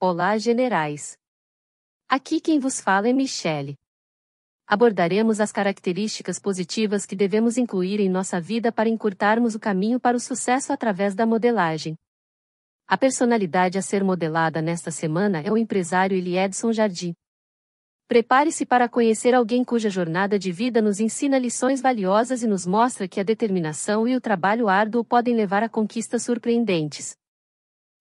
Olá, generais! Aqui quem vos fala é Michele. Abordaremos as características positivas que devemos incluir em nossa vida para encurtarmos o caminho para o sucesso através da modelagem. A personalidade a ser modelada nesta semana é o empresário Eli Edson Jardim. Prepare-se para conhecer alguém cuja jornada de vida nos ensina lições valiosas e nos mostra que a determinação e o trabalho árduo podem levar a conquistas surpreendentes.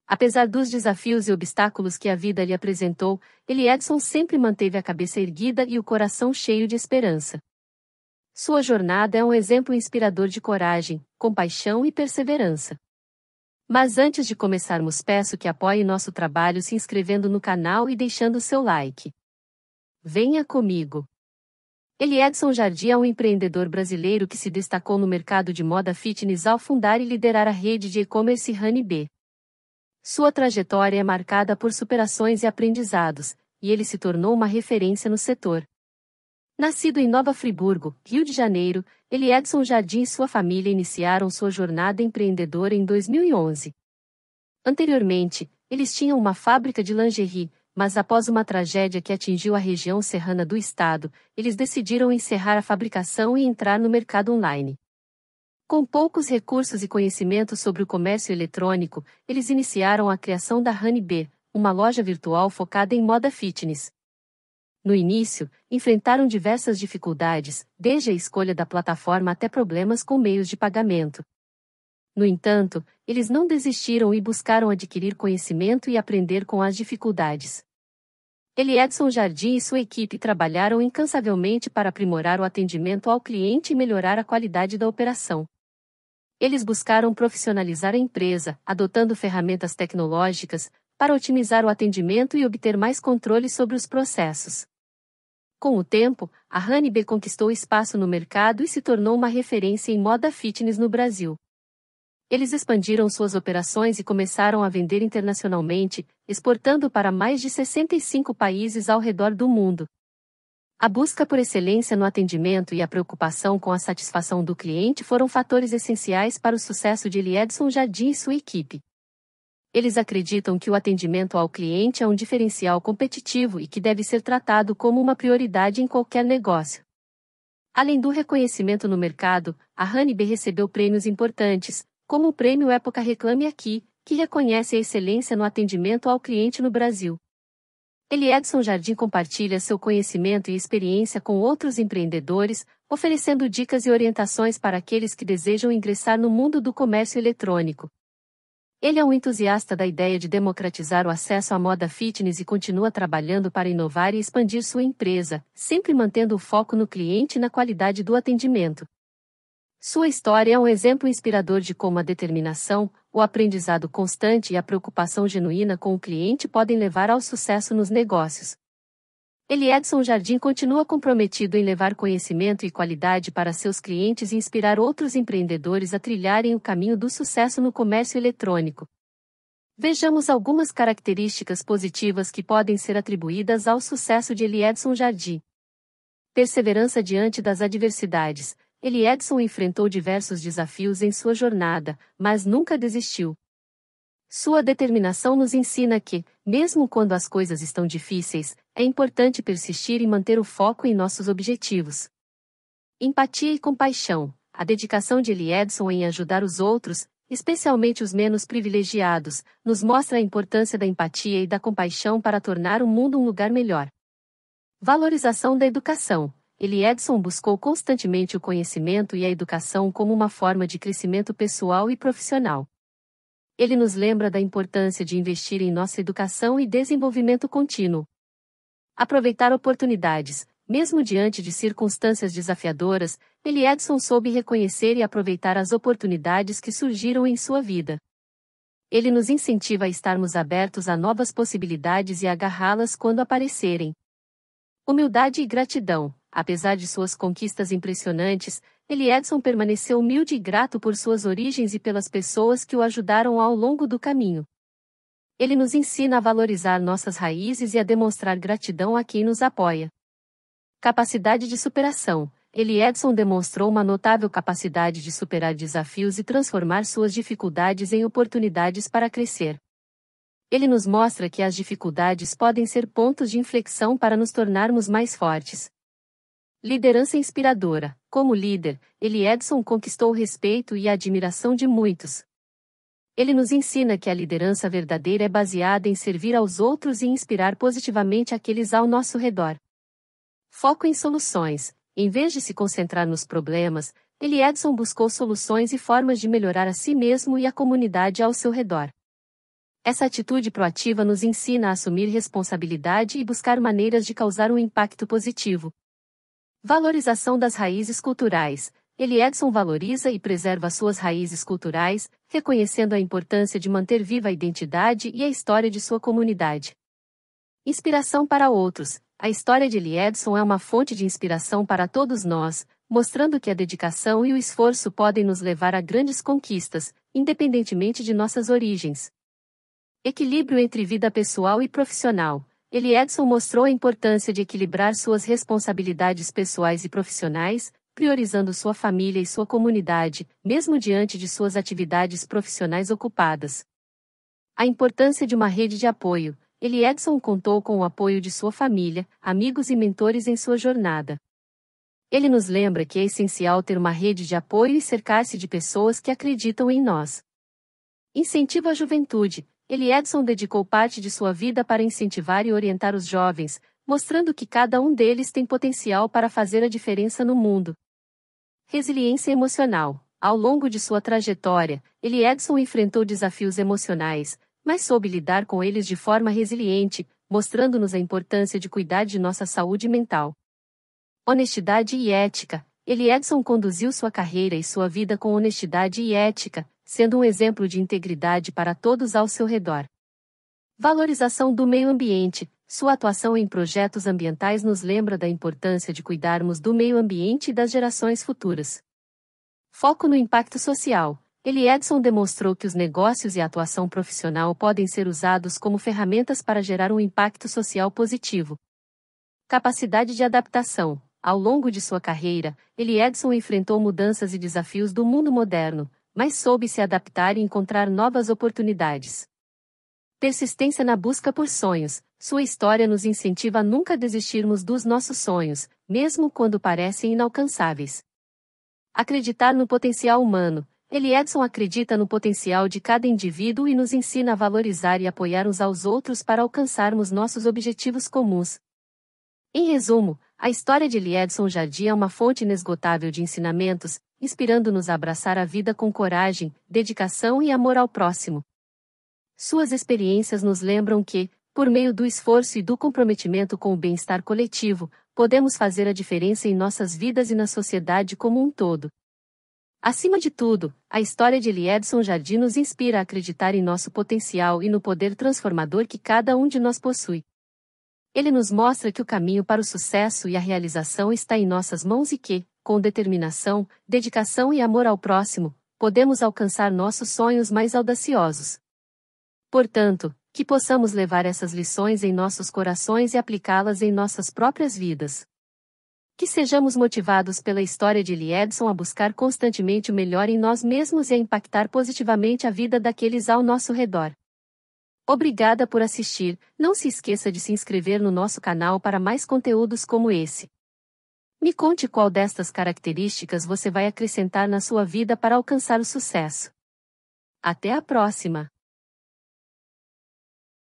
Apesar dos desafios e obstáculos que a vida lhe apresentou, Eli Edson sempre manteve a cabeça erguida e o coração cheio de esperança. Sua jornada é um exemplo inspirador de coragem, compaixão e perseverança. Mas antes de começarmos, peço que apoie nosso trabalho se inscrevendo no canal e deixando seu like. Venha comigo! Eli Edson Jardim é um empreendedor brasileiro que se destacou no mercado de moda fitness ao fundar e liderar a rede de e-commerce Honey B sua trajetória é marcada por superações e aprendizados, e ele se tornou uma referência no setor. Nascido em Nova Friburgo, Rio de Janeiro, ele Edson Jardim e sua família iniciaram sua jornada empreendedora em 2011. Anteriormente, eles tinham uma fábrica de lingerie, mas após uma tragédia que atingiu a região serrana do estado, eles decidiram encerrar a fabricação e entrar no mercado online. Com poucos recursos e conhecimento sobre o comércio eletrônico, eles iniciaram a criação da Honey Bee, uma loja virtual focada em moda fitness. No início, enfrentaram diversas dificuldades, desde a escolha da plataforma até problemas com meios de pagamento. No entanto, eles não desistiram e buscaram adquirir conhecimento e aprender com as dificuldades. Ele Edson Jardim e sua equipe trabalharam incansavelmente para aprimorar o atendimento ao cliente e melhorar a qualidade da operação. Eles buscaram profissionalizar a empresa, adotando ferramentas tecnológicas, para otimizar o atendimento e obter mais controle sobre os processos. Com o tempo, a Honeybee conquistou espaço no mercado e se tornou uma referência em moda fitness no Brasil. Eles expandiram suas operações e começaram a vender internacionalmente, exportando para mais de 65 países ao redor do mundo. A busca por excelência no atendimento e a preocupação com a satisfação do cliente foram fatores essenciais para o sucesso de Edson Jardim e sua equipe. Eles acreditam que o atendimento ao cliente é um diferencial competitivo e que deve ser tratado como uma prioridade em qualquer negócio. Além do reconhecimento no mercado, a Honeybee recebeu prêmios importantes, como o prêmio Época Reclame Aqui, que reconhece a excelência no atendimento ao cliente no Brasil. Ele Edson Jardim compartilha seu conhecimento e experiência com outros empreendedores, oferecendo dicas e orientações para aqueles que desejam ingressar no mundo do comércio eletrônico. Ele é um entusiasta da ideia de democratizar o acesso à moda fitness e continua trabalhando para inovar e expandir sua empresa, sempre mantendo o foco no cliente e na qualidade do atendimento. Sua história é um exemplo inspirador de como a determinação, o aprendizado constante e a preocupação genuína com o cliente podem levar ao sucesso nos negócios. Eli Edson Jardim continua comprometido em levar conhecimento e qualidade para seus clientes e inspirar outros empreendedores a trilharem o caminho do sucesso no comércio eletrônico. Vejamos algumas características positivas que podem ser atribuídas ao sucesso de Eli Edson Jardim. Perseverança diante das adversidades. Ele Edson enfrentou diversos desafios em sua jornada, mas nunca desistiu. Sua determinação nos ensina que, mesmo quando as coisas estão difíceis, é importante persistir e manter o foco em nossos objetivos. Empatia e compaixão. A dedicação de Eli Edson em ajudar os outros, especialmente os menos privilegiados, nos mostra a importância da empatia e da compaixão para tornar o mundo um lugar melhor. Valorização da educação ele Edson buscou constantemente o conhecimento e a educação como uma forma de crescimento pessoal e profissional. Ele nos lembra da importância de investir em nossa educação e desenvolvimento contínuo. Aproveitar oportunidades, mesmo diante de circunstâncias desafiadoras, ele Edson soube reconhecer e aproveitar as oportunidades que surgiram em sua vida. Ele nos incentiva a estarmos abertos a novas possibilidades e agarrá-las quando aparecerem. Humildade e gratidão. Apesar de suas conquistas impressionantes, ele Edson permaneceu humilde e grato por suas origens e pelas pessoas que o ajudaram ao longo do caminho. Ele nos ensina a valorizar nossas raízes e a demonstrar gratidão a quem nos apoia. Capacidade de superação. Ele Edson demonstrou uma notável capacidade de superar desafios e transformar suas dificuldades em oportunidades para crescer. Ele nos mostra que as dificuldades podem ser pontos de inflexão para nos tornarmos mais fortes, Liderança inspiradora. Como líder, Eli Edson conquistou o respeito e a admiração de muitos. Ele nos ensina que a liderança verdadeira é baseada em servir aos outros e inspirar positivamente aqueles ao nosso redor. Foco em soluções. Em vez de se concentrar nos problemas, Eli Edson buscou soluções e formas de melhorar a si mesmo e a comunidade ao seu redor. Essa atitude proativa nos ensina a assumir responsabilidade e buscar maneiras de causar um impacto positivo, Valorização das raízes culturais. Ele Edson valoriza e preserva suas raízes culturais, reconhecendo a importância de manter viva a identidade e a história de sua comunidade. Inspiração para outros. A história de Eli Edson é uma fonte de inspiração para todos nós, mostrando que a dedicação e o esforço podem nos levar a grandes conquistas, independentemente de nossas origens. Equilíbrio entre vida pessoal e profissional. Ele Edson mostrou a importância de equilibrar suas responsabilidades pessoais e profissionais, priorizando sua família e sua comunidade, mesmo diante de suas atividades profissionais ocupadas. A importância de uma rede de apoio. Ele Edson contou com o apoio de sua família, amigos e mentores em sua jornada. Ele nos lembra que é essencial ter uma rede de apoio e cercar-se de pessoas que acreditam em nós. Incentiva a juventude ele Edson dedicou parte de sua vida para incentivar e orientar os jovens, mostrando que cada um deles tem potencial para fazer a diferença no mundo. Resiliência emocional. Ao longo de sua trajetória, ele Edson enfrentou desafios emocionais, mas soube lidar com eles de forma resiliente, mostrando-nos a importância de cuidar de nossa saúde mental. Honestidade e ética. Ele Edson conduziu sua carreira e sua vida com honestidade e ética, sendo um exemplo de integridade para todos ao seu redor. Valorização do meio ambiente. Sua atuação em projetos ambientais nos lembra da importância de cuidarmos do meio ambiente e das gerações futuras. Foco no impacto social. Eli Edson demonstrou que os negócios e a atuação profissional podem ser usados como ferramentas para gerar um impacto social positivo. Capacidade de adaptação. Ao longo de sua carreira, Eli Edson enfrentou mudanças e desafios do mundo moderno, mas soube se adaptar e encontrar novas oportunidades. Persistência na busca por sonhos, sua história nos incentiva a nunca desistirmos dos nossos sonhos, mesmo quando parecem inalcançáveis. Acreditar no potencial humano, Eli Edson acredita no potencial de cada indivíduo e nos ensina a valorizar e apoiar uns aos outros para alcançarmos nossos objetivos comuns. Em resumo, a história de Liedson Jardim é uma fonte inesgotável de ensinamentos, inspirando-nos a abraçar a vida com coragem, dedicação e amor ao próximo. Suas experiências nos lembram que, por meio do esforço e do comprometimento com o bem-estar coletivo, podemos fazer a diferença em nossas vidas e na sociedade como um todo. Acima de tudo, a história de Liedson Jardim nos inspira a acreditar em nosso potencial e no poder transformador que cada um de nós possui. Ele nos mostra que o caminho para o sucesso e a realização está em nossas mãos e que, com determinação, dedicação e amor ao próximo, podemos alcançar nossos sonhos mais audaciosos. Portanto, que possamos levar essas lições em nossos corações e aplicá-las em nossas próprias vidas. Que sejamos motivados pela história de Lee Edson a buscar constantemente o melhor em nós mesmos e a impactar positivamente a vida daqueles ao nosso redor. Obrigada por assistir. Não se esqueça de se inscrever no nosso canal para mais conteúdos como esse. Me conte qual destas características você vai acrescentar na sua vida para alcançar o sucesso. Até a próxima!